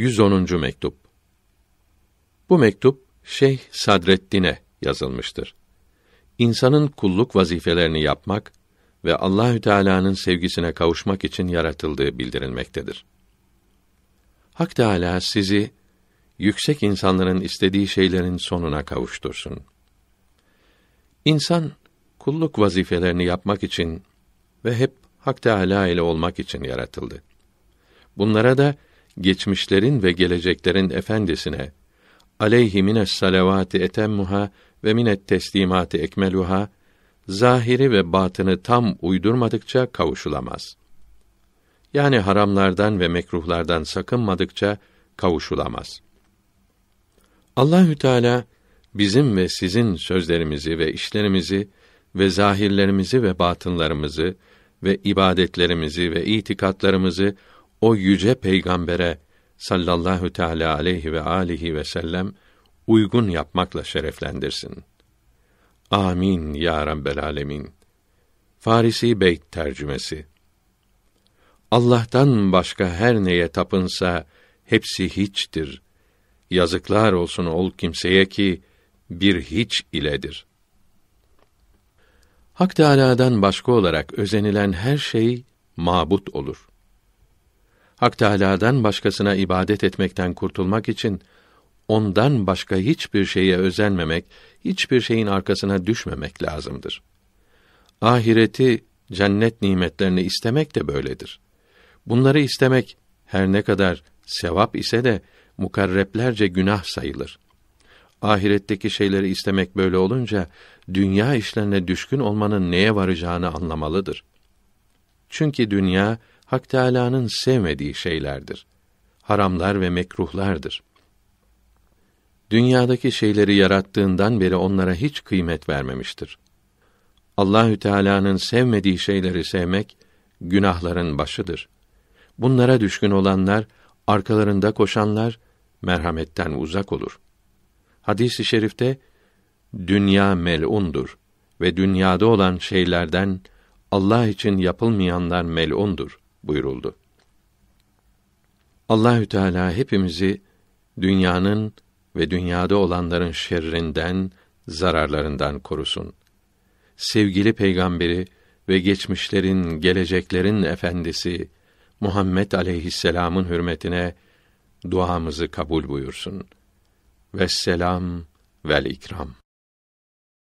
110. mektup. Bu mektup Şeyh Sadreddin'e yazılmıştır. İnsanın kulluk vazifelerini yapmak ve Allahü Teala'nın sevgisine kavuşmak için yaratıldığı bildirilmektedir. Hak Teala sizi yüksek insanların istediği şeylerin sonuna kavuştursun. İnsan kulluk vazifelerini yapmak için ve hep Hak Teala ile olmak için yaratıldı. Bunlara da geçmişlerin ve geleceklerin efendisine aleyhi mines salavati etemmuha ve minet teslimati ekmeluha zahiri ve batını tam uydurmadıkça kavuşulamaz. Yani haramlardan ve mekruhlardan sakınmadıkça kavuşulamaz. Allahü Teala bizim ve sizin sözlerimizi ve işlerimizi ve zahirlerimizi ve batınlarımızı ve ibadetlerimizi ve itikatlarımızı o yüce peygambere sallallahu teala aleyhi ve alihi ve sellem uygun yapmakla şereflendirsin. Amin ya rabbel alemin. Farisi Beyt tercümesi. Allah'tan başka her neye tapınsa hepsi hiçtir. Yazıklar olsun ol kimseye ki bir hiç iledir. Hak Teâlâ'dan başka olarak özenilen her şey mabut olur. Hak Teâlâ'dan başkasına ibadet etmekten kurtulmak için ondan başka hiçbir şeye özenmemek, hiçbir şeyin arkasına düşmemek lazımdır. Ahireti, cennet nimetlerini istemek de böyledir. Bunları istemek her ne kadar sevap ise de mukarreplerce günah sayılır. Ahiretteki şeyleri istemek böyle olunca dünya işlerine düşkün olmanın neye varacağını anlamalıdır. Çünkü dünya Hak Teâlâ'nın sevmediği şeylerdir. Haramlar ve mekruhlardır. Dünyadaki şeyleri yarattığından beri onlara hiç kıymet vermemiştir. Allahü Teala'nın sevmediği şeyleri sevmek günahların başıdır. Bunlara düşkün olanlar, arkalarında koşanlar merhametten uzak olur. Hadis-i şerifte dünya mel'undur ve dünyada olan şeylerden Allah için yapılmayanlar mel'undur buyuruldu. Allahü Teala hepimizi dünyanın ve dünyada olanların şerrinden, zararlarından korusun. Sevgili peygamberi ve geçmişlerin, geleceklerin efendisi Muhammed aleyhisselam'ın hürmetine duamızı kabul buyursun. Vesselam vel ikram.